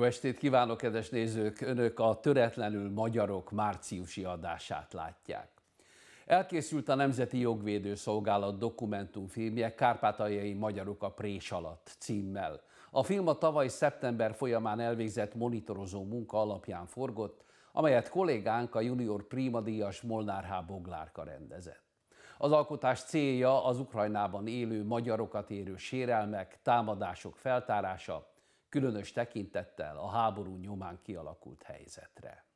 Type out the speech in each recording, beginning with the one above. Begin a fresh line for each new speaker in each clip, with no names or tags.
Jó
estét kívánok, kedves nézők! Önök a Töretlenül Magyarok márciusi adását látják. Elkészült a Nemzeti Jogvédő Szolgálat dokumentumfilmje Kárpátaljai Magyarok a Prés alatt címmel. A film a tavaly szeptember folyamán elvégzett monitorozó munka alapján forgott, amelyet kollégánk a junior primadíjas Molnár H. Boglárka rendezett. Az alkotás célja az Ukrajnában élő magyarokat érő sérelmek, támadások feltárása, különös tekintettel a háború nyomán kialakult helyzetre.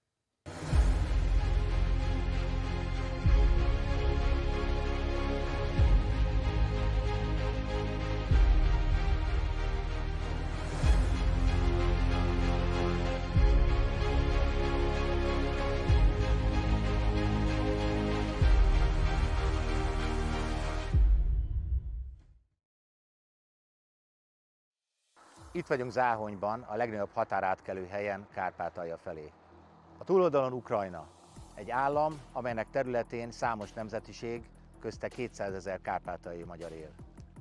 Itt vagyunk Záhonyban, a legnagyobb határátkelő helyen Kárpátalja felé. A túloldalon Ukrajna, egy állam, amelynek területén számos nemzetiség, közte 200 ezer kárpátai magyar él.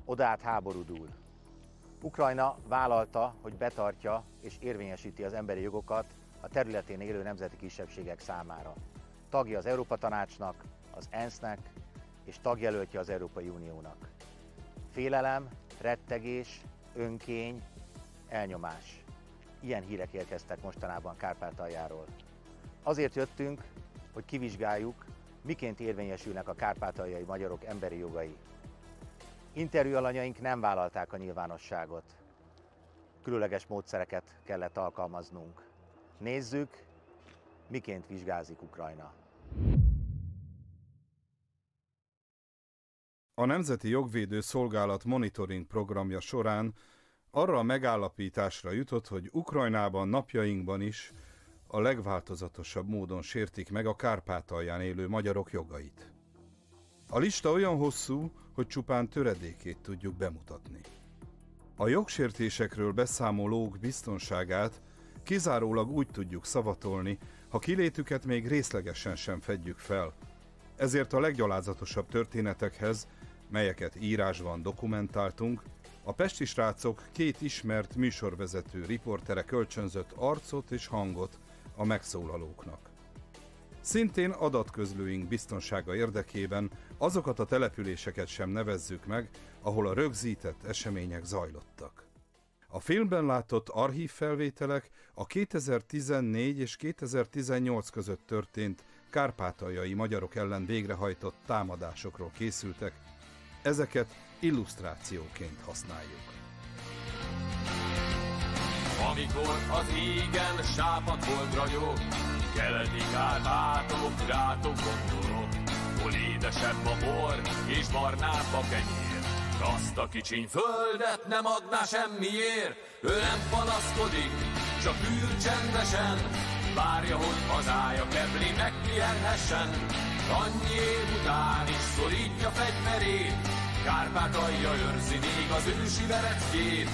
Oda át háború dúl. Ukrajna vállalta, hogy betartja és érvényesíti az emberi jogokat a területén élő nemzeti kisebbségek számára. Tagja az Európa Tanácsnak, az ENSZ-nek és tagjelöltje az Európai Uniónak. Félelem, rettegés, önkény, elnyomás. Ilyen hírek érkeztek mostanában Kárpátaljáról. Azért jöttünk, hogy kivizsgáljuk, miként érvényesülnek a kárpátaljai magyarok emberi jogai. Interjú alanyaink nem vállalták a nyilvánosságot. Különleges módszereket kellett alkalmaznunk. Nézzük, miként vizsgázik Ukrajna.
A Nemzeti Jogvédő Szolgálat monitoring programja során arra a megállapításra jutott, hogy Ukrajnában napjainkban is a legváltozatosabb módon sértik meg a Kárpátalján élő magyarok jogait. A lista olyan hosszú, hogy csupán töredékét tudjuk bemutatni. A jogsértésekről beszámolók biztonságát kizárólag úgy tudjuk szavatolni, ha kilétüket még részlegesen sem fedjük fel. Ezért a leggyalázatosabb történetekhez, melyeket írásban dokumentáltunk, a pesti srácok két ismert műsorvezető riportere kölcsönzött arcot és hangot a megszólalóknak. Szintén adatközlőink biztonsága érdekében azokat a településeket sem nevezzük meg, ahol a rögzített események zajlottak. A filmben látott archív felvételek a 2014 és 2018 között történt kárpátaljai magyarok ellen végrehajtott támadásokról készültek. Ezeket illusztrációként használjuk.
Amikor az
égen sápat volt ragyog, keleti kárpátok, rátok gondolok, hol édesebb a bor, és barnább a kenyér. Azt a kicsiny földet nem adná semmiért, ő nem panaszkodik, csak űr csendesen, várja, hogy hazája kebli megpihenhessen.
Annyi év után is szorítja fegyverét, Kárpátalja őrzi még az ősi veretkét.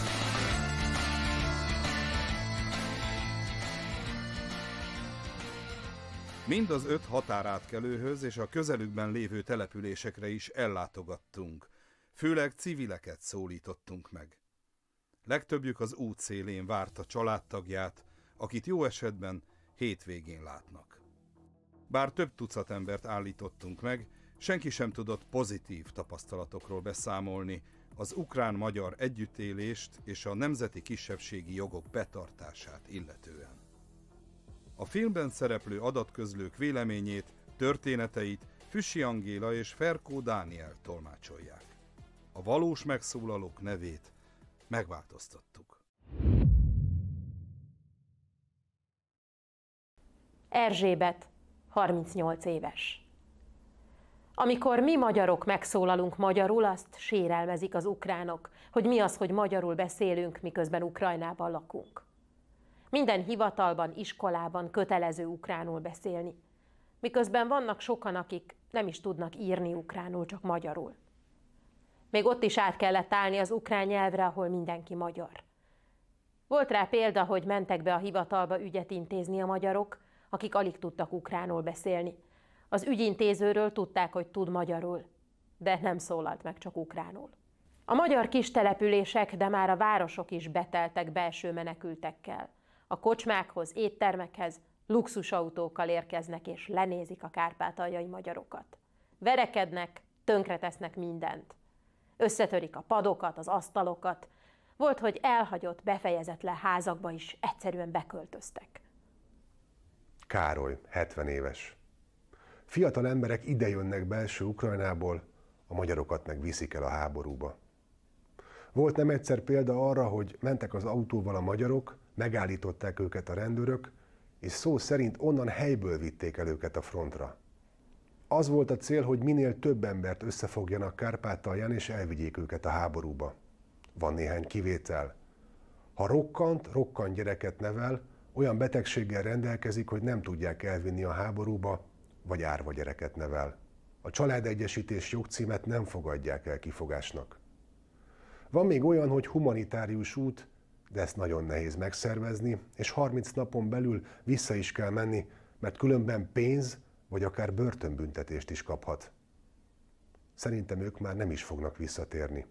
Mind az öt határátkelőhöz és a közelükben lévő településekre is ellátogattunk. Főleg civileket szólítottunk meg. Legtöbbjük az út szélén várta családtagját, akit jó esetben hétvégén látnak. Bár több tucat embert állítottunk meg, Senki sem tudott pozitív tapasztalatokról beszámolni, az ukrán-magyar együttélést és a nemzeti kisebbségi jogok betartását illetően. A filmben szereplő adatközlők véleményét, történeteit Füsi Angéla és Ferkó Dániel tolmácsolják. A valós megszólalók nevét megváltoztattuk.
Erzsébet, 38 éves. Amikor mi magyarok megszólalunk magyarul, azt sérelmezik az ukránok, hogy mi az, hogy magyarul beszélünk, miközben Ukrajnában lakunk. Minden hivatalban, iskolában kötelező ukránul beszélni. Miközben vannak sokan, akik nem is tudnak írni ukránul, csak magyarul. Még ott is át kellett állni az ukrán nyelvre, ahol mindenki magyar. Volt rá példa, hogy mentek be a hivatalba ügyet intézni a magyarok, akik alig tudtak ukránul beszélni – az ügyintézőről tudták, hogy tud magyarul, de nem szólalt meg csak ukránul. A magyar kistelepülések, de már a városok is beteltek belső menekültekkel. A kocsmákhoz, éttermekhez luxusautókkal érkeznek és lenézik a kárpátaljai magyarokat. Verekednek, tönkretesznek mindent. Összetörik a padokat, az asztalokat. Volt, hogy elhagyott, befejezetlen házakba is egyszerűen beköltöztek.
Károly, 70 éves. Fiatal emberek idejönnek belső Ukrajnából, a magyarokat meg viszik el a háborúba. Volt nem egyszer példa arra, hogy mentek az autóval a magyarok, megállították őket a rendőrök, és szó szerint onnan helyből vitték el őket a frontra. Az volt a cél, hogy minél több embert összefogjanak Kárpátalján és elvigyék őket a háborúba. Van néhány kivétel. Ha rokkant, rokkant gyereket nevel, olyan betegséggel rendelkezik, hogy nem tudják elvinni a háborúba, vagy árva gyereket nevel. A családegyesítés jogcímet nem fogadják el kifogásnak. Van még olyan, hogy humanitárius út, de ezt nagyon nehéz megszervezni, és 30 napon belül vissza is kell menni, mert különben pénz vagy akár börtönbüntetést is kaphat. Szerintem ők már nem is fognak visszatérni.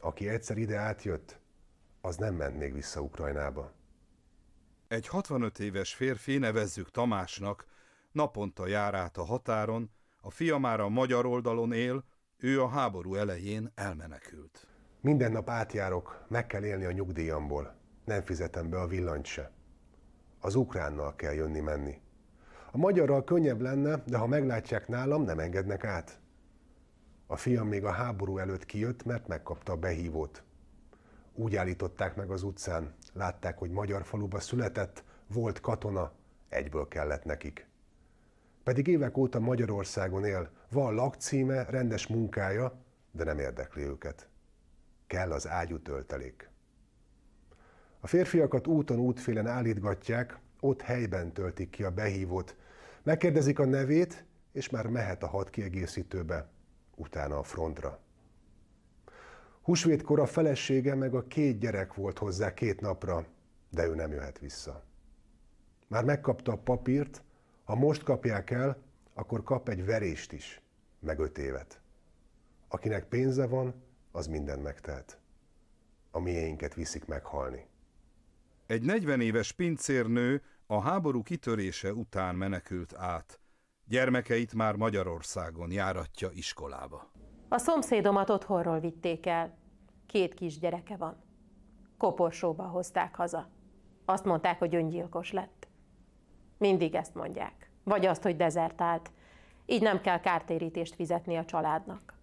Aki egyszer ide átjött, az nem ment még vissza Ukrajnába.
Egy 65 éves férfi, nevezzük Tamásnak, naponta jár át a határon, a fia már a magyar oldalon él, ő a háború elején elmenekült.
Minden nap átjárok, meg kell élni a nyugdíjamból. Nem fizetem be a villanyt se. Az ukránnal kell jönni-menni. A magyarral könnyebb lenne, de ha meglátják nálam, nem engednek át. A fiam még a háború előtt kijött, mert megkapta a behívót. Úgy állították meg az utcán, látták, hogy magyar faluba született, volt katona, egyből kellett nekik. Pedig évek óta Magyarországon él, van lakcíme, rendes munkája, de nem érdekli őket. Kell az ágyú töltelék. A férfiakat úton útfélen állítgatják, ott helyben töltik ki a behívót. Megkérdezik a nevét, és már mehet a hat kiegészítőbe, utána a frontra. Húsvétkor a felesége meg a két gyerek volt hozzá két napra, de ő nem jöhet vissza. Már megkapta a papírt, ha most kapják el, akkor kap egy verést is, meg öt évet. Akinek pénze van, az mindent megtehet.
A miénket viszik meghalni. Egy 40 éves pincérnő a háború kitörése után menekült át. Gyermekeit már Magyarországon járatja iskolába.
A szomszédomat otthonról vitték el. Két kisgyereke van. Koporsóba hozták haza. Azt mondták, hogy öngyilkos lett. Mindig ezt mondják. Vagy azt, hogy dezertált. Így nem kell kártérítést fizetni a családnak.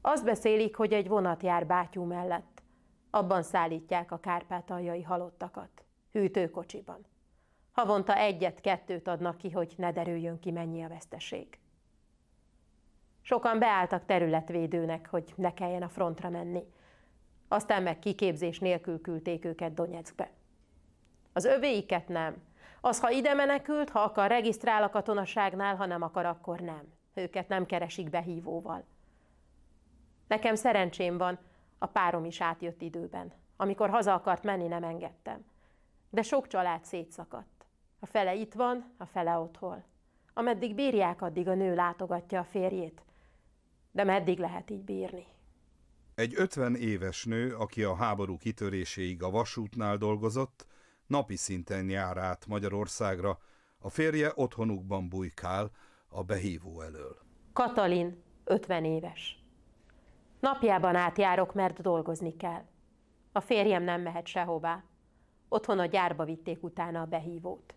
Azt beszélik, hogy egy vonat jár Bátyú mellett. Abban szállítják a kárpátaljai halottakat. Hűtőkocsiban. Havonta egyet-kettőt adnak ki, hogy ne derüljön ki, mennyi a veszteség. Sokan beálltak területvédőnek, hogy ne kelljen a frontra menni. Aztán meg kiképzés nélkül küldték őket Donetskbe. Az övéiket nem, az, ha ide menekült, ha akar, regisztrál a katonaságnál, ha nem akar, akkor nem. Őket nem keresik behívóval. Nekem szerencsém van, a párom is átjött időben. Amikor haza akart menni, nem engedtem. De sok család szétszakadt. A fele itt van, a fele otthon. Ameddig bírják, addig a nő látogatja a férjét. De meddig lehet így bírni?
Egy 50 éves nő, aki a háború kitöréséig a vasútnál dolgozott, napi szinten jár át Magyarországra, a férje otthonukban bujkál a behívó elől.
Katalin, 50 éves. Napjában átjárok, mert dolgozni kell. A férjem nem mehet sehová. Otthon a gyárba vitték utána a behívót.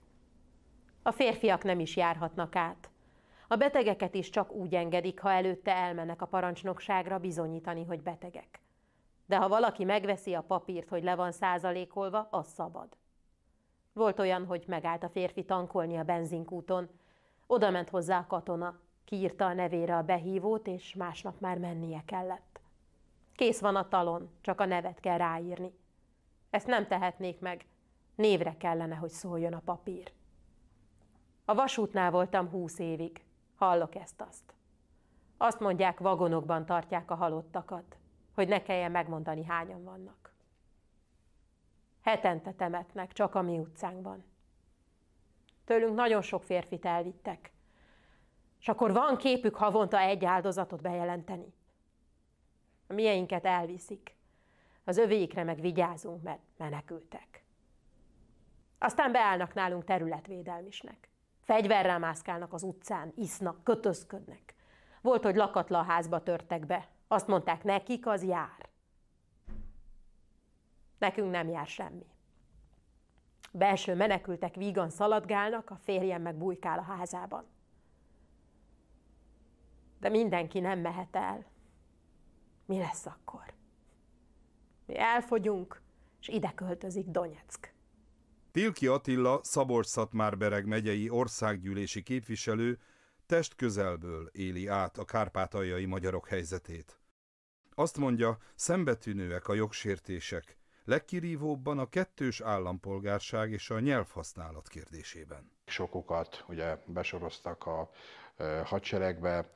A férfiak nem is járhatnak át. A betegeket is csak úgy engedik, ha előtte elmennek a parancsnokságra bizonyítani, hogy betegek. De ha valaki megveszi a papírt, hogy le van százalékolva, az szabad. Volt olyan, hogy megállt a férfi tankolni a benzinkúton. Oda ment hozzá a katona, kiírta a nevére a behívót, és másnap már mennie kellett. Kész van a talon, csak a nevet kell ráírni. Ezt nem tehetnék meg. Névre kellene, hogy szóljon a papír. A vasútnál voltam húsz évig. Hallok ezt-azt. Azt mondják, vagonokban tartják a halottakat, hogy ne kelljen megmondani, hányan vannak. Hetente temetnek, csak a mi utcánkban. Tőlünk nagyon sok férfit elvittek. És akkor van képük havonta egy áldozatot bejelenteni. A mieinket elviszik. Az övéikre meg vigyázunk, mert menekültek. Aztán beállnak nálunk területvédelmisnek. Fegyverrel mászkálnak az utcán, isznak, kötözködnek. Volt, hogy lakatlan házba törtek be. Azt mondták, nekik az jár. Nekünk nem jár semmi. Belső menekültek vígan szaladgálnak, a férjem meg bujkál a házában. De mindenki nem mehet el. Mi lesz akkor? Mi elfogyunk, és ide költözik Donetsk.
Tilki Attila, szabors szatmárbereg megyei országgyűlési képviselő test közelből éli át a kárpátaljai magyarok helyzetét. Azt mondja, szembetűnőek a jogsértések, legkirívóbban a kettős állampolgárság és a nyelvhasználat kérdésében.
Sokukat ugye besoroztak a hadseregbe,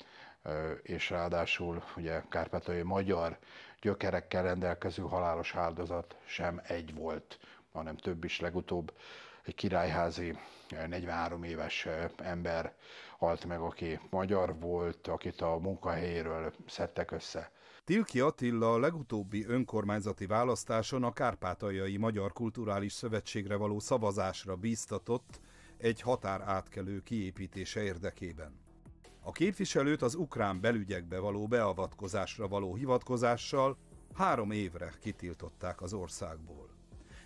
és ráadásul ugye kárpátai magyar gyökerekkel rendelkező halálos áldozat sem egy volt, hanem több is legutóbb egy királyházi 43 éves ember halt meg, aki magyar volt, akit a munkahelyéről szedtek össze. Tilki Attila a
legutóbbi önkormányzati választáson a Kárpátaljai Magyar Kulturális Szövetségre való szavazásra bíztatott egy átkelő kiépítése érdekében. A képviselőt az ukrán belügyekbe való beavatkozásra való hivatkozással három évre kitiltották az országból.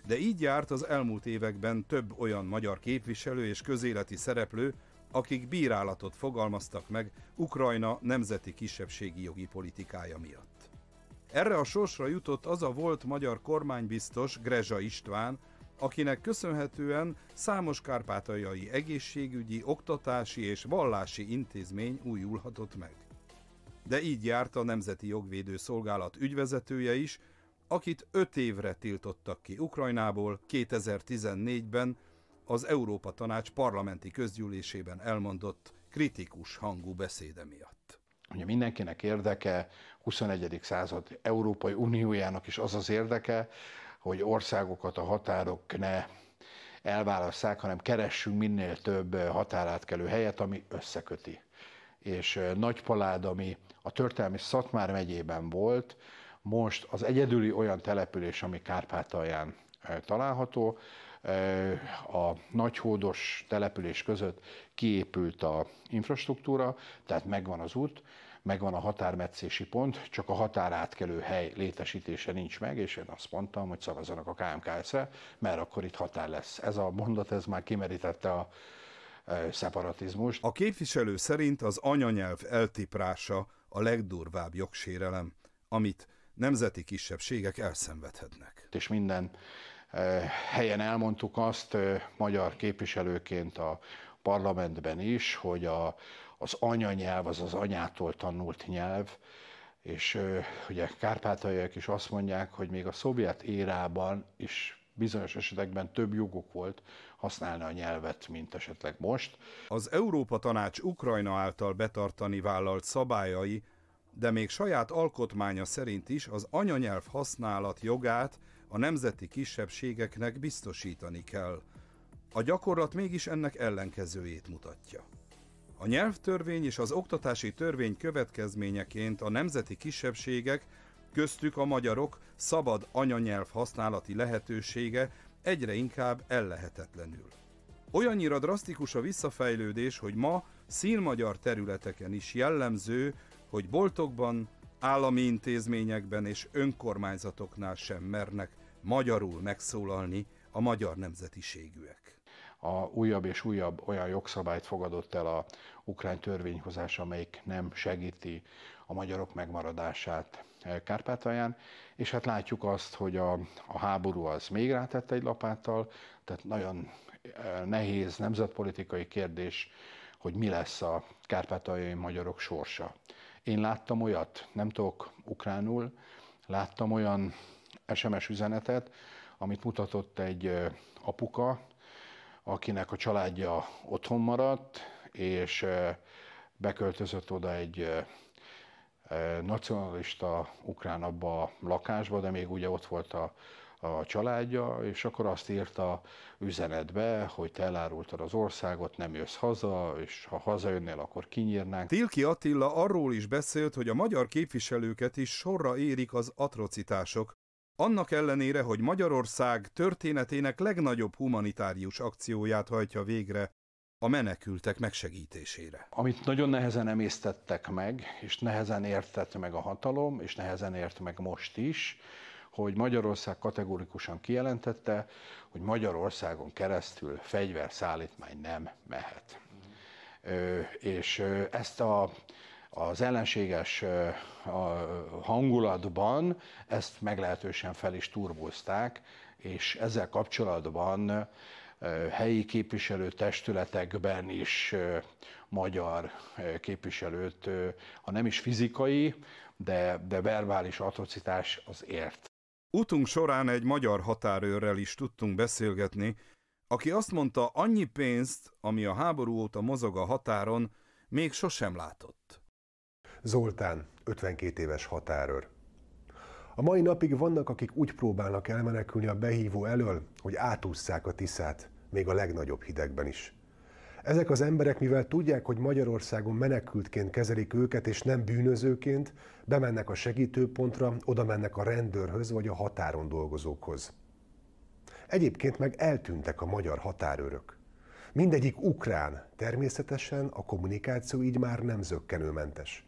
De így járt az elmúlt években több olyan magyar képviselő és közéleti szereplő, akik bírálatot fogalmaztak meg Ukrajna nemzeti kisebbségi jogi politikája miatt. Erre a sorsra jutott az a volt magyar kormánybiztos Grezsa István, akinek köszönhetően számos kárpátaljai egészségügyi, oktatási és vallási intézmény újulhatott meg. De így járt a Nemzeti Jogvédő Szolgálat ügyvezetője is, akit öt évre tiltottak ki Ukrajnából 2014-ben az Európa Tanács parlamenti közgyűlésében elmondott kritikus
hangú beszéde miatt. Ugye mindenkinek érdeke, 21. század Európai Uniójának is az az érdeke, hogy országokat a határok ne elválasszák, hanem keressünk minél több határátkelő helyet, ami összeköti. És Nagypalád, ami a történelmi Szatmár megyében volt, most az egyedüli olyan település, ami Kárpátalján található. A nagyhódos település között kiépült a infrastruktúra, tehát megvan az út, megvan a határmetszési pont, csak a határátkelő hely létesítése nincs meg, és én azt mondtam, hogy szavazzanak a KMKS-re, mert akkor itt határ lesz. Ez a mondat, ez már kimerítette a e, szeparatizmust. A képviselő szerint
az anyanyelv eltiprása a legdurvább jogsérelem, amit nemzeti
kisebbségek elszenvedhetnek. És minden e, helyen elmondtuk azt e, magyar képviselőként a parlamentben is, hogy a, az anyanyelv, az az anyától tanult nyelv, és ugye kárpátaiak is azt mondják, hogy még a szovjet érában is bizonyos esetekben több joguk volt használni a nyelvet, mint esetleg most. Az Európa Tanács Ukrajna által
betartani vállalt szabályai, de még saját alkotmánya szerint is az anyanyelv használat jogát a nemzeti kisebbségeknek biztosítani kell. A gyakorlat mégis ennek ellenkezőjét mutatja. A nyelvtörvény és az oktatási törvény következményeként a nemzeti kisebbségek, köztük a magyarok szabad anyanyelv használati lehetősége egyre inkább ellehetetlenül. Olyannyira drasztikus a visszafejlődés, hogy ma színmagyar területeken is jellemző, hogy boltokban, állami intézményekben és önkormányzatoknál sem mernek magyarul megszólalni a magyar nemzetiségűek
a újabb és újabb olyan jogszabályt fogadott el a ukrán törvényhozás, amelyik nem segíti a magyarok megmaradását eh, Kárpátalján, és hát látjuk azt, hogy a, a háború az még rátett egy lapáttal, tehát nagyon eh, nehéz nemzetpolitikai kérdés, hogy mi lesz a kárpátaljai magyarok sorsa. Én láttam olyat, nem tudok ukránul, láttam olyan SMS üzenetet, amit mutatott egy eh, apuka, akinek a családja otthon maradt, és beköltözött oda egy nacionalista ukrán abba a lakásba, de még ugye ott volt a, a családja, és akkor azt írta üzenetbe, hogy te elárultad az országot, nem jössz haza, és ha hazajönnél, akkor kinyírnánk.
Tilki Attila arról is beszélt, hogy a magyar képviselőket is sorra érik az atrocitások, annak ellenére, hogy Magyarország történetének legnagyobb humanitárius
akcióját hajtja végre a menekültek megsegítésére. Amit nagyon nehezen emésztettek meg, és nehezen értett meg a hatalom, és nehezen ért meg most is, hogy Magyarország kategorikusan kijelentette, hogy Magyarországon keresztül fegyverszállítmány nem mehet. Ö, és ezt a az ellenséges hangulatban ezt meglehetősen fel is turbózták, és ezzel kapcsolatban helyi képviselő testületekben is magyar képviselőt, ha nem is fizikai, de, de verbális atrocitás az ért.
Útunk során egy magyar határőrrel is tudtunk beszélgetni, aki azt mondta, annyi pénzt, ami a háború óta mozog a határon, még sosem látott.
Zoltán, 52 éves határőr. A mai napig vannak, akik úgy próbálnak elmenekülni a behívó elől, hogy átússzák a Tiszát, még a legnagyobb hidegben is. Ezek az emberek, mivel tudják, hogy Magyarországon menekültként kezelik őket, és nem bűnözőként, bemennek a segítőpontra, oda mennek a rendőrhöz vagy a határon dolgozókhoz. Egyébként meg eltűntek a magyar határőrök. Mindegyik ukrán, természetesen a kommunikáció így már nem zöggenőmentes.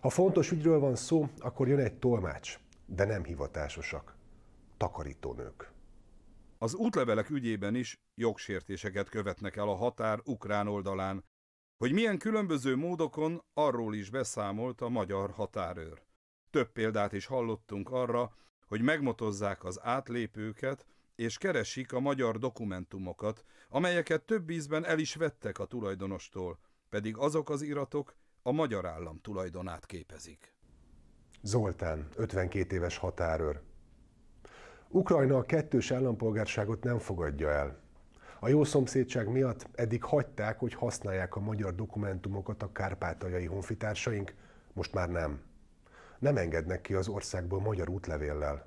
Ha fontos ügyről van szó, akkor jön egy tolmács, de nem
hivatásosak. Takarítónők. Az útlevelek ügyében is jogsértéseket követnek el a határ ukrán oldalán, hogy milyen különböző módokon arról is beszámolt a magyar határőr. Több példát is hallottunk arra, hogy megmotozzák az átlépőket, és keresik a magyar dokumentumokat, amelyeket több ízben el is vettek a tulajdonostól, pedig azok az iratok a magyar állam tulajdonát képezik.
Zoltán, 52 éves határőr. Ukrajna a kettős állampolgárságot nem fogadja el. A jó szomszédság miatt eddig hagyták, hogy használják a magyar dokumentumokat a kárpátaljai honfitársaink, most már nem. Nem engednek ki az országból magyar útlevéllel.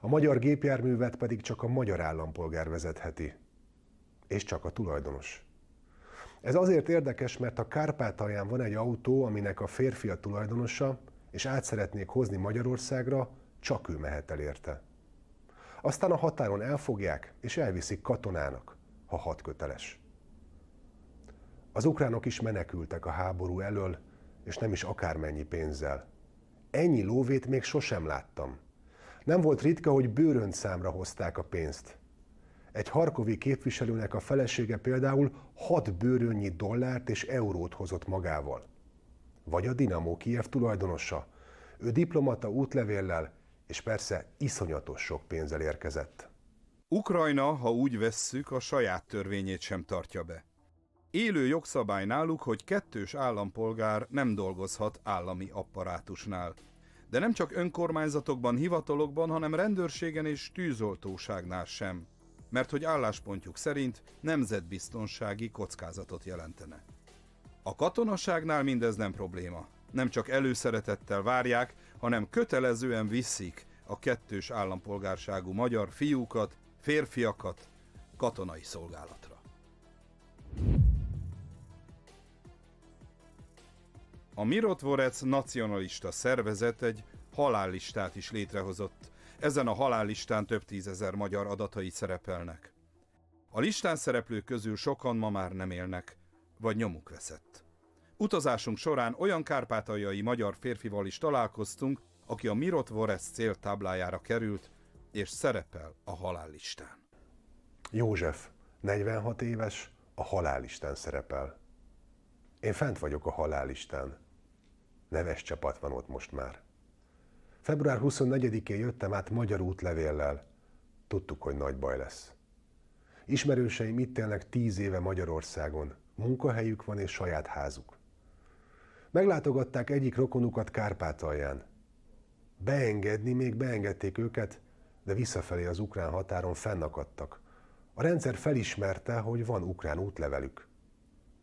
A magyar gépjárművet pedig csak a magyar állampolgár vezetheti. És csak a tulajdonos. Ez azért érdekes, mert a Kárpátalján van egy autó, aminek a férfi a tulajdonosa, és át szeretnék hozni Magyarországra, csak ő mehet el érte. Aztán a határon elfogják, és elviszik katonának, ha hat köteles. Az ukránok is menekültek a háború elől, és nem is akármennyi pénzzel. Ennyi lóvét még sosem láttam. Nem volt ritka, hogy bőrönt számra hozták a pénzt – egy harkovi képviselőnek a felesége például hat bőrönnyi dollárt és eurót hozott magával. Vagy a Dinamo Kiev tulajdonosa. Ő diplomata útlevéllel, és
persze iszonyatos sok pénzzel érkezett. Ukrajna, ha úgy vesszük, a saját törvényét sem tartja be. Élő jogszabály náluk, hogy kettős állampolgár nem dolgozhat állami apparátusnál. De nem csak önkormányzatokban, hivatalokban, hanem rendőrségen és tűzoltóságnál sem mert hogy álláspontjuk szerint nemzetbiztonsági kockázatot jelentene. A katonaságnál mindez nem probléma. Nem csak előszeretettel várják, hanem kötelezően viszik a kettős állampolgárságú magyar fiúkat, férfiakat katonai szolgálatra. A Mirotvorec nacionalista szervezet egy halállistát is létrehozott, ezen a halállistán több tízezer magyar adatai szerepelnek. A listán szereplők közül sokan ma már nem élnek, vagy nyomuk veszett. Utazásunk során olyan kárpátaljai magyar férfival is találkoztunk, aki a Mirot Voresz céltáblájára került, és szerepel a halállistán.
József, 46 éves, a halálisten szerepel. Én fent vagyok a halálisten. Neves csapat van ott most már. Február 24-én jöttem át magyar útlevéllel. Tudtuk, hogy nagy baj lesz. Ismerőseim itt élnek tíz éve Magyarországon. Munkahelyük van és saját házuk. Meglátogatták egyik rokonukat Kárpátalján. Beengedni még beengedték őket, de visszafelé az ukrán határon fennakadtak. A rendszer felismerte, hogy van ukrán útlevelük.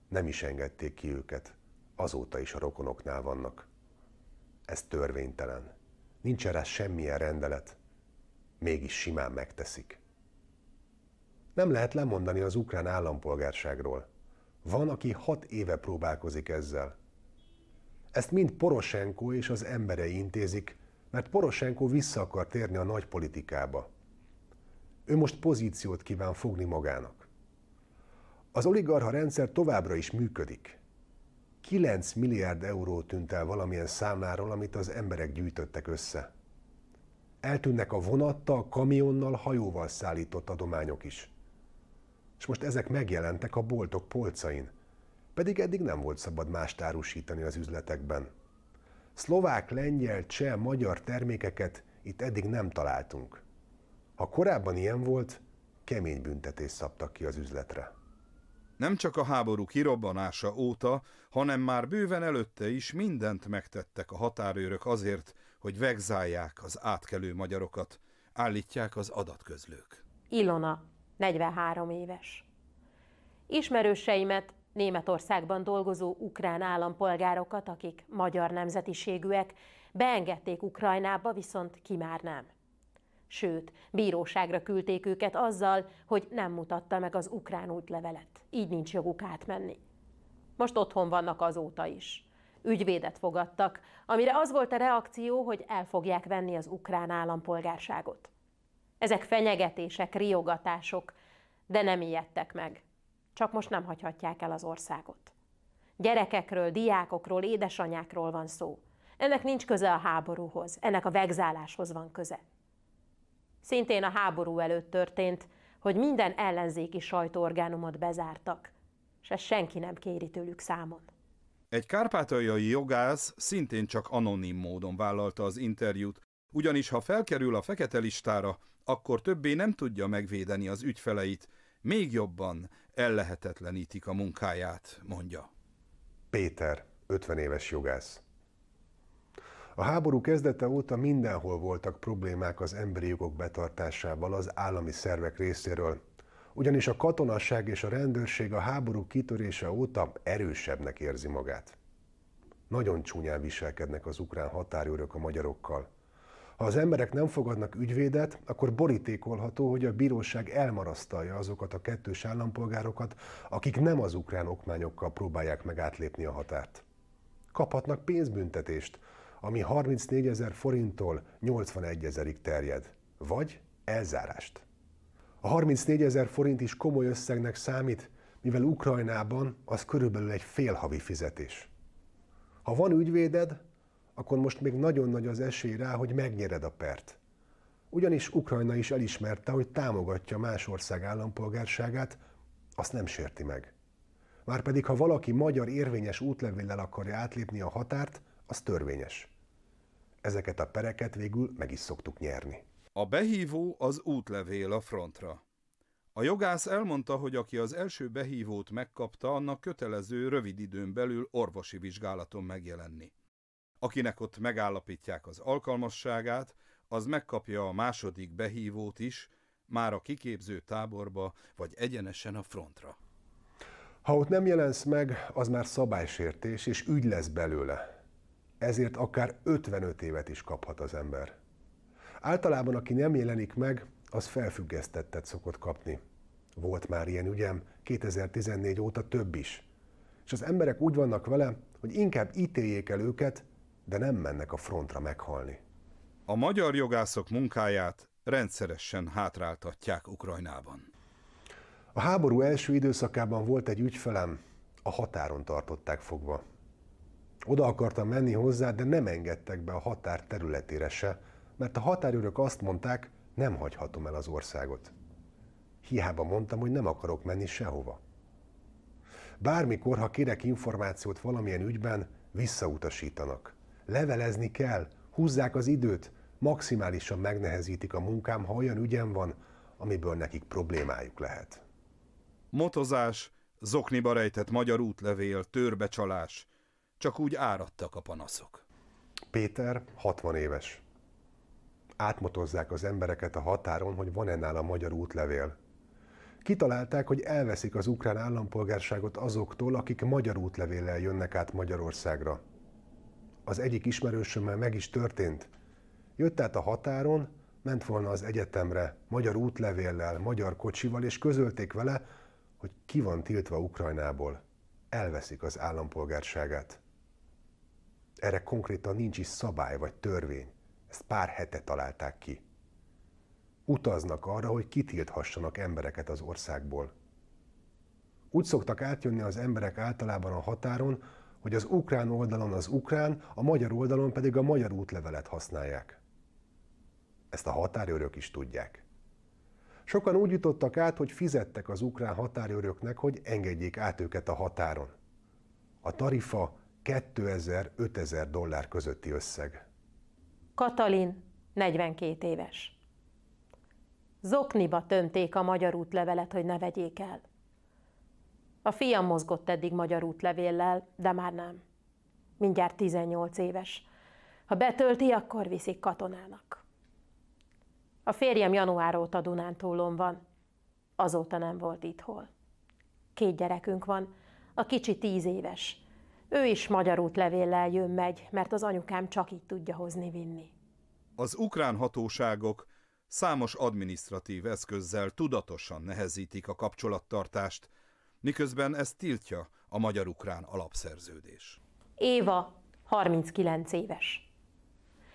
Nem is engedték ki őket. Azóta is a rokonoknál vannak. Ez törvénytelen. Nincs erre semmilyen rendelet. Mégis simán megteszik. Nem lehet lemondani az ukrán állampolgárságról. Van, aki hat éve próbálkozik ezzel. Ezt mind Poroshenko és az emberei intézik, mert Poroshenko vissza akar térni a nagy politikába. Ő most pozíciót kíván fogni magának. Az oligarha rendszer továbbra is működik, 9 milliárd euró tűnt el valamilyen számláról, amit az emberek gyűjtöttek össze. Eltűnnek a vonattal, kamionnal, hajóval szállított adományok is. És most ezek megjelentek a boltok polcain. Pedig eddig nem volt szabad mást árusítani az üzletekben. Szlovák, lengyel, cseh, magyar termékeket itt eddig
nem találtunk. Ha korábban ilyen volt, kemény büntetést szabtak ki az üzletre. Nem csak a háború kirobbanása óta, hanem már bőven előtte is mindent megtettek a határőrök azért, hogy vegzálják az átkelő magyarokat, állítják az adatközlők.
Ilona, 43 éves. Ismerőseimet, Németországban dolgozó ukrán állampolgárokat, akik magyar nemzetiségűek, beengedték Ukrajnába, viszont ki már nem. Sőt, bíróságra küldték őket azzal, hogy nem mutatta meg az ukrán útlevelet. Így nincs joguk átmenni. Most otthon vannak azóta is. Ügyvédet fogadtak, amire az volt a reakció, hogy el fogják venni az ukrán állampolgárságot. Ezek fenyegetések, riogatások, de nem ijedtek meg. Csak most nem hagyhatják el az országot. Gyerekekről, diákokról, édesanyákról van szó. Ennek nincs köze a háborúhoz, ennek a vegzáláshoz van köze. Szintén a háború előtt történt, hogy minden ellenzéki sajtóorgánumot bezártak, és ezt senki nem kéri tőlük számon.
Egy kárpátaljai jogász szintén csak anonim módon vállalta az interjút, ugyanis ha felkerül a fekete listára, akkor többé nem tudja megvédeni az ügyfeleit, még jobban ellehetetlenítik a munkáját, mondja. Péter, 50 éves jogász.
A háború kezdete óta mindenhol voltak problémák az emberi jogok betartásával az állami szervek részéről. Ugyanis a katonasság és a rendőrség a háború kitörése óta erősebbnek érzi magát. Nagyon csúnyán viselkednek az ukrán határőrök a magyarokkal. Ha az emberek nem fogadnak ügyvédet, akkor borítékolható, hogy a bíróság elmarasztalja azokat a kettős állampolgárokat, akik nem az ukrán okmányokkal próbálják meg átlépni a határt. Kaphatnak pénzbüntetést, ami 34 ezer forinttól 81 ezerig terjed, vagy elzárást. A 34 ezer forint is komoly összegnek számít, mivel Ukrajnában az körülbelül egy félhavi fizetés. Ha van ügyvéded, akkor most még nagyon nagy az esély rá, hogy megnyered a pert. Ugyanis Ukrajna is elismerte, hogy támogatja más ország állampolgárságát, azt nem sérti meg. Márpedig, ha valaki magyar érvényes útlevéllel akarja átlépni a határt, az törvényes. Ezeket a pereket végül meg is szoktuk nyerni.
A behívó az útlevél a frontra. A jogász elmondta, hogy aki az első behívót megkapta, annak kötelező rövid időn belül orvosi vizsgálaton megjelenni. Akinek ott megállapítják az alkalmasságát, az megkapja a második behívót is, már a kiképző táborba, vagy egyenesen a frontra.
Ha ott nem jelensz meg, az már szabálysértés, és ügy lesz belőle ezért akár 55 évet is kaphat az ember. Általában, aki nem jelenik meg, az felfüggesztettet szokott kapni. Volt már ilyen ügyem, 2014 óta több is. És az emberek úgy vannak vele, hogy inkább
ítéljék el őket, de nem mennek a frontra meghalni. A magyar jogászok munkáját rendszeresen hátráltatják Ukrajnában. A háború
első időszakában volt egy ügyfelem, a határon tartották fogva. Oda akartam menni hozzá, de nem engedtek be a határ területére se, mert a határőrök azt mondták, nem hagyhatom el az országot. Hiába mondtam, hogy nem akarok menni sehova. Bármikor, ha kérek információt valamilyen ügyben, visszautasítanak. Levelezni kell, húzzák az időt, maximálisan
megnehezítik a munkám, ha olyan ügyem van, amiből nekik problémájuk lehet. Motozás, zokniba rejtett magyar útlevél, törbecsalás, csak úgy áradtak a panaszok.
Péter 60 éves. Átmotozzák az embereket a határon, hogy van-e nála magyar útlevél. Kitalálták, hogy elveszik az ukrán állampolgárságot azoktól, akik magyar útlevéllel jönnek át Magyarországra. Az egyik ismerősömmel meg is történt. Jött át a határon, ment volna az egyetemre, magyar útlevéllel, magyar kocsival, és közölték vele, hogy ki van tiltva Ukrajnából. Elveszik az állampolgárságát. Erre konkrétan nincs is szabály vagy törvény. Ezt pár hete találták ki. Utaznak arra, hogy kitilthassanak embereket az országból. Úgy szoktak átjönni az emberek általában a határon, hogy az ukrán oldalon az ukrán, a magyar oldalon pedig a magyar útlevelet használják. Ezt a határőrök is tudják. Sokan úgy jutottak át, hogy fizettek az ukrán határőröknek, hogy engedjék át őket a határon. A tarifa 2000-5000 dollár közötti összeg.
Katalin, 42 éves. Zokniba tömték a magyar útlevelet, hogy ne vegyék el. A fiam mozgott eddig magyar útlevéllel, de már nem. Mindjárt 18 éves. Ha betölti, akkor viszik katonának. A férjem január óta Dunántúlon van. Azóta nem volt itthol. Két gyerekünk van, a kicsi tíz éves, ő is magyar útlevéllel jön megy, mert az anyukám csak így tudja hozni-vinni.
Az ukrán hatóságok számos administratív eszközzel tudatosan nehezítik a kapcsolattartást, miközben ezt tiltja a magyar-ukrán alapszerződés.
Éva, 39 éves.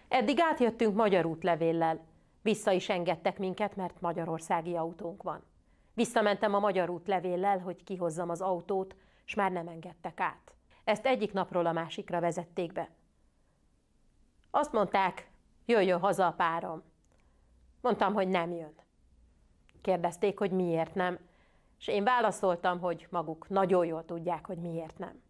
Eddig átjöttünk magyar útlevéllel. Vissza is engedtek minket, mert magyarországi autónk van. Visszamentem a magyar útlevéllel, hogy kihozzam az autót, és már nem engedtek át. Ezt egyik napról a másikra vezették be. Azt mondták, jöjjön haza a párom. Mondtam, hogy nem jön. Kérdezték, hogy miért nem, és én válaszoltam, hogy maguk nagyon jól tudják, hogy miért nem.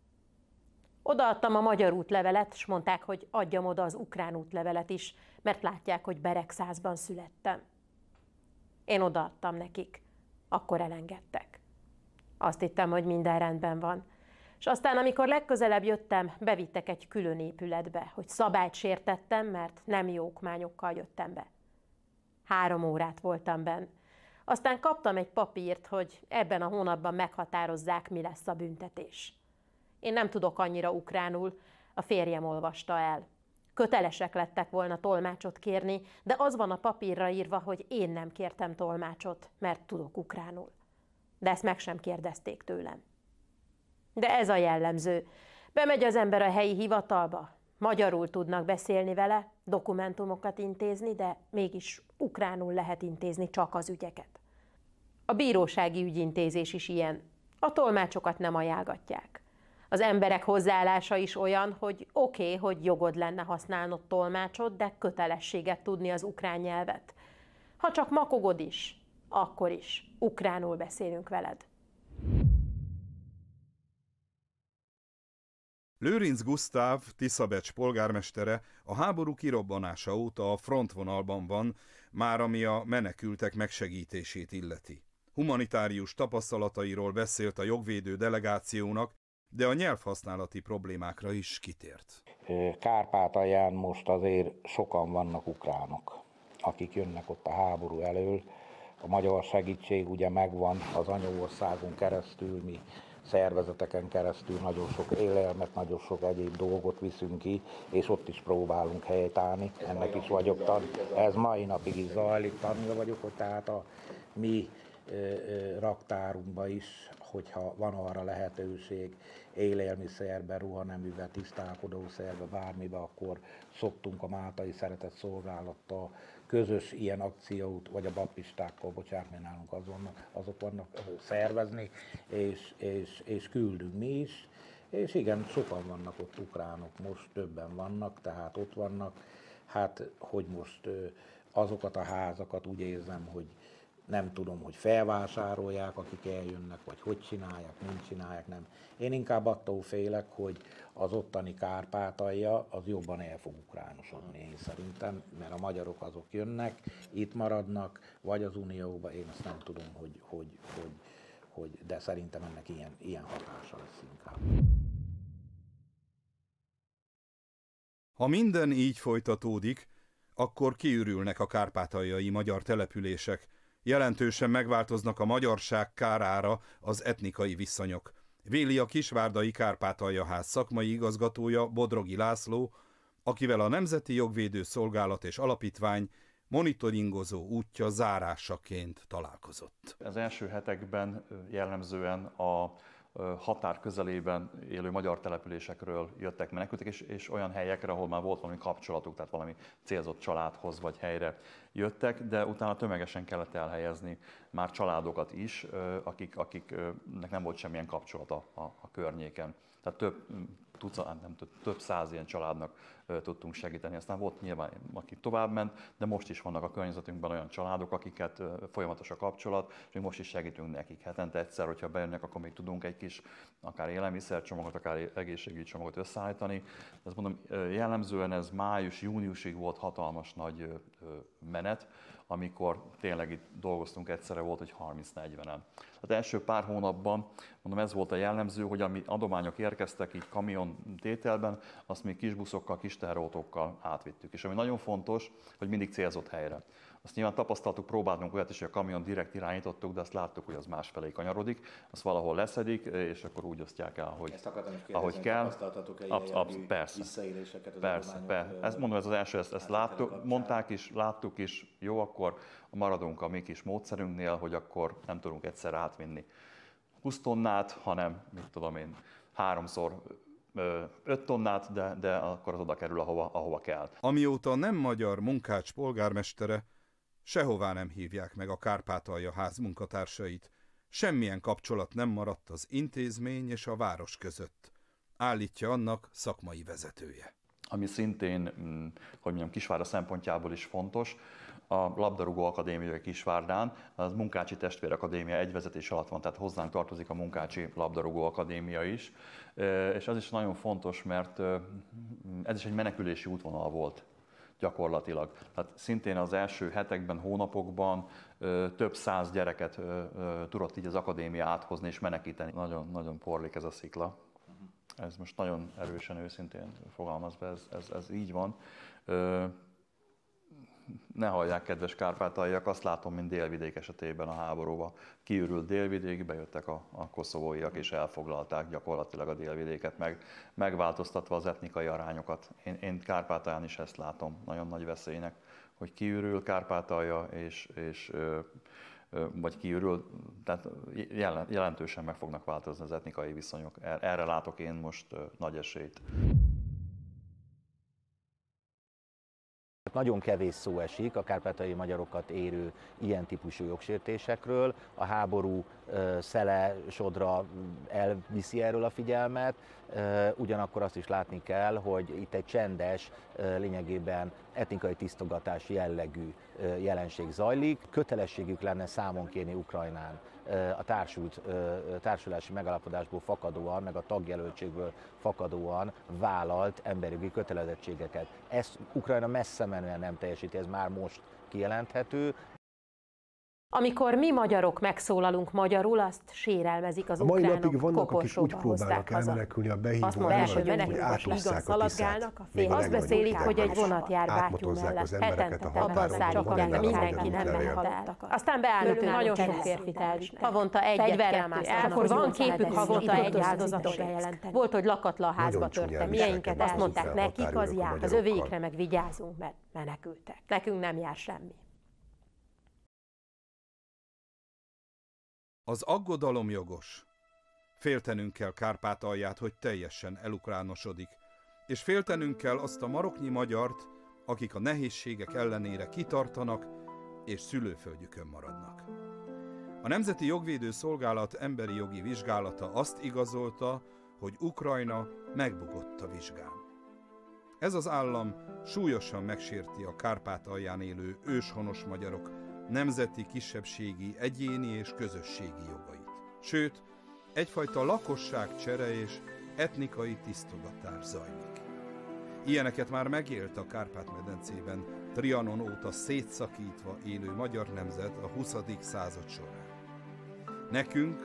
Odaadtam a magyar útlevelet, és mondták, hogy adjam oda az ukrán útlevelet is, mert látják, hogy Beregszázban születtem. Én odaadtam nekik. Akkor elengedtek. Azt hittem, hogy minden rendben van. És aztán, amikor legközelebb jöttem, bevittek egy külön épületbe, hogy szabályt sértettem, mert nem jó okmányokkal jöttem be. Három órát voltam benne. Aztán kaptam egy papírt, hogy ebben a hónapban meghatározzák, mi lesz a büntetés. Én nem tudok annyira ukránul, a férjem olvasta el. Kötelesek lettek volna tolmácsot kérni, de az van a papírra írva, hogy én nem kértem tolmácsot, mert tudok ukránul. De ezt meg sem kérdezték tőlem. De ez a jellemző. Bemegy az ember a helyi hivatalba, magyarul tudnak beszélni vele, dokumentumokat intézni, de mégis ukránul lehet intézni csak az ügyeket. A bírósági ügyintézés is ilyen. A tolmácsokat nem ajánlatják. Az emberek hozzáállása is olyan, hogy oké, okay, hogy jogod lenne használnod tolmácsot, de kötelességet tudni az ukrán nyelvet. Ha csak makogod is, akkor is ukránul beszélünk veled.
Lőrinc Gusztáv, Tiszabecs polgármestere a háború kirobbanása óta a frontvonalban van, már ami a menekültek megsegítését illeti. Humanitárius tapasztalatairól beszélt a jogvédő delegációnak, de a nyelvhasználati problémákra is kitért.
Kárpátalján most azért sokan vannak ukránok, akik jönnek ott a háború elől. A magyar segítség ugye megvan az anyóországon keresztül, mi szervezeteken keresztül nagyon sok élelmet, nagyon sok egyéb dolgot viszünk ki, és ott is próbálunk Ez Ennek is vagyok tan. Ez mai napig is zajlik, tanulja vagyok, hogy tehát a mi raktárunkba is, hogyha van arra lehetőség, élelmiszerbe, ruhaneműbe, tisztálkodószerbe, bármibe, akkor szoktunk a Mátai Szeretett Szolgálattal közös ilyen akciót, vagy a baptistákkal, bocsánat, mert nálunk az vannak, azok vannak szervezni, és, és, és küldünk mi is. És igen, sokan vannak ott ukránok, most többen vannak, tehát ott vannak. Hát, hogy most azokat a házakat úgy érzem, hogy nem tudom, hogy felvásárolják, akik eljönnek, vagy hogy csinálják, nem csinálják, nem. Én inkább attól félek, hogy az ottani Kárpátalja az jobban el fog ukránosodni, én szerintem, mert a magyarok azok jönnek, itt maradnak, vagy az Unióba, én azt nem tudom, hogy, hogy, hogy, hogy de szerintem ennek ilyen, ilyen hatása lesz inkább.
Ha minden így folytatódik, akkor kiürülnek a kárpátaljai magyar települések, Jelentősen megváltoznak a magyarság kárára az etnikai viszonyok. Véli a Kisvárdai Kárpátalja ház szakmai igazgatója Bodrogi László, akivel a Nemzeti Jogvédő Szolgálat és Alapítvány monitoringozó útja zárásaként
találkozott. Az első hetekben jellemzően a határ közelében élő magyar településekről jöttek menekültek, és, és olyan helyekre, ahol már volt valami kapcsolatuk, tehát valami célzott családhoz vagy helyre jöttek, de utána tömegesen kellett elhelyezni már családokat is, akik, akiknek nem volt semmilyen kapcsolata a, a környéken. Tehát több tucat, hát nem több, több száz ilyen családnak tudtunk segíteni. Aztán volt nyilván, aki továbbment, de most is vannak a környezetünkben olyan családok, akiket folyamatos a kapcsolat, és mi most is segítünk nekik. Hetente egyszer, hogyha bejönnek, akkor még tudunk egy kis akár élelmiszercsomagot, akár egészségügyi csomagot összeállítani. Ezt mondom, jellemzően ez május-júniusig volt hatalmas nagy menet, amikor tényleg itt dolgoztunk egyszerre volt, egy 30-40-en. Az első pár hónapban, mondom, ez volt a jellemző, hogy ami adományok érkeztek így kamion tételben, azt mi kis buszokkal, kis teherautókkal átvittük. És ami nagyon fontos, hogy mindig célzott helyre. Azt nyilván tapasztaltuk, próbáltunk olyat is, hogy a kamion direkt irányítottuk, de azt láttuk, hogy az másfelé kanyarodik, azt valahol leszedik, és akkor úgy osztják el, hogy Ezt akartam kérdezni, ahogy kell. Tapasztaltatok-e absz, absz, persze. visszaéléseket az persze, persze. Ezt mondom, ez az első, ezt, ezt láttuk, mondták is, láttuk is, jó, akkor maradunk a mi kis módszerünknél, hogy akkor nem tudunk egyszer átvinni 20 tonnát, hanem mit tudom én, háromszor 5 tonnát, de, de akkor az oda kerül, ahova, ahova kell.
Amióta nem magyar munkács polgármestere, Sehová nem hívják meg a Kárpátalja ház munkatársait. Semmilyen kapcsolat nem maradt az intézmény és a város között, állítja annak szakmai vezetője.
Ami szintén, mm, hogy mondjam, Kisvára szempontjából is fontos, a Labdarúgó Akadémia Kisvárdán, az Munkácsi Testvér Akadémia egy vezetés alatt van, tehát hozzánk tartozik a Munkácsi Labdarúgó Akadémia is, és az is nagyon fontos, mert ez is egy menekülési útvonal volt gyakorlatilag. Tehát szintén az első hetekben, hónapokban ö, több száz gyereket ö, ö, tudott így az akadémia áthozni és menekíteni. Nagyon, nagyon porlik ez a szikla. Mhm. Ez most nagyon erősen, őszintén fogalmazva, ez, ez, ez így van ne hallják, kedves kárpátaljak, azt látom, mint délvidék esetében a háborúba. Kiürült délvidék, bejöttek a, a koszovóiak és elfoglalták gyakorlatilag a délvidéket, meg, megváltoztatva az etnikai arányokat. Én, én Kárpátalján is ezt látom, nagyon nagy veszélynek, hogy kiürül Kárpátalja, és, és ö, ö, vagy kiürül, tehát jelentősen meg fognak változni az etnikai viszonyok. Er, erre látok én most nagy esélyt. mert nagyon kevés szó esik a kárpátai
magyarokat érő ilyen típusú jogsértésekről. A háború szele, sodra elviszi erről a figyelmet, ugyanakkor azt is látni kell, hogy itt egy csendes, lényegében etnikai tisztogatás jellegű jelenség zajlik. Kötelességük lenne számon kérni Ukrajnán a társult, társulási megállapodásból fakadóan, meg a tagjelöltségből fakadóan vállalt emberjogi kötelezettségeket. Ezt Ukrajna messze menően nem teljesíti, ez már most kijelenthető,
amikor mi magyarok megszólalunk magyarul, azt sérelmezik az a mai ukránok, napig vannak, akik úgy próbálnak
elmenekülni a behívó Azt mondják, hogy átosszák a tiszát. Azt beszélik, hogy egy vonat jár bátyú mellett. Hetente abban szállítanak, mindenki nem mehet
Aztán beállnak nagyon sok férfit elvisnek. Havonta egy veremásznak. Akkor van képük havonta egy áldozatot Volt, hogy a házba törte mieinket, azt mondták nekik, az jár. Az övékre meg vigyázunk, mert menekültek. Nekünk nem jár semmi.
Az aggodalom jogos. Féltenünk kell Kárpátalját, hogy teljesen elukránosodik, és féltenünk kell azt a maroknyi magyart, akik a nehézségek ellenére kitartanak és szülőföldjükön maradnak. A Nemzeti Jogvédő Szolgálat emberi jogi vizsgálata azt igazolta, hogy Ukrajna megbukott a vizsgán. Ez az állam súlyosan megsérti a Kárpátalján élő őshonos magyarok nemzeti, kisebbségi, egyéni és közösségi jogait. Sőt, egyfajta csere és etnikai tisztogatás zajlik. Ilyeneket már megélt a Kárpát-medencében, Trianon óta szétszakítva élő magyar nemzet a 20. század során. Nekünk,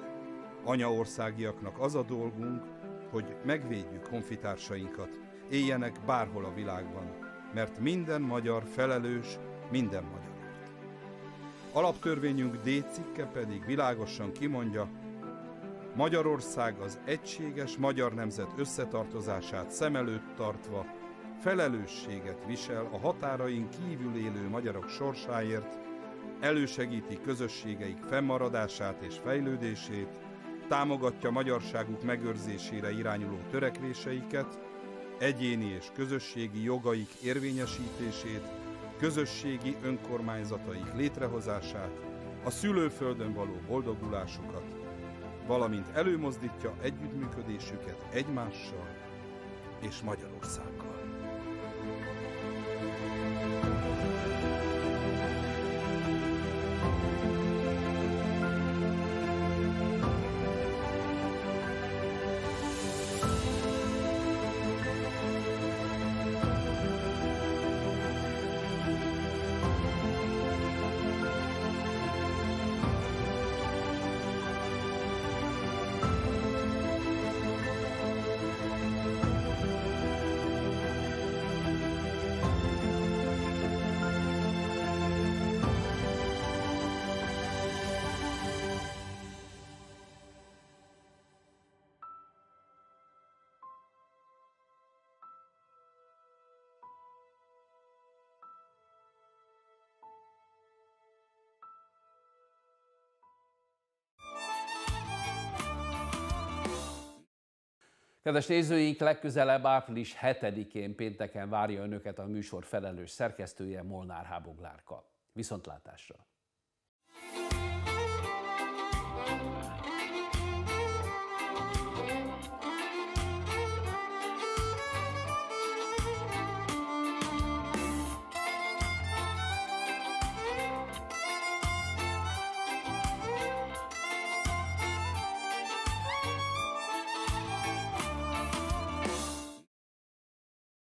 anyaországiaknak az a dolgunk, hogy megvédjük honfitársainkat, éljenek bárhol a világban, mert minden magyar felelős, minden magyar. Alaptörvényünk D cikke pedig világosan kimondja, Magyarország az egységes magyar nemzet összetartozását szem előtt tartva felelősséget visel a határain kívül élő magyarok sorsáért, elősegíti közösségeik fennmaradását és fejlődését, támogatja magyarságuk megőrzésére irányuló törekvéseiket, egyéni és közösségi jogaik érvényesítését, közösségi önkormányzataik létrehozását, a szülőföldön való boldogulásukat, valamint előmozdítja együttműködésüket egymással és Magyarországgal. Kedves nézőink, legközelebb április 7-én pénteken várja Önöket a műsor felelős szerkesztője Molnár Háboglárka. Viszontlátásra!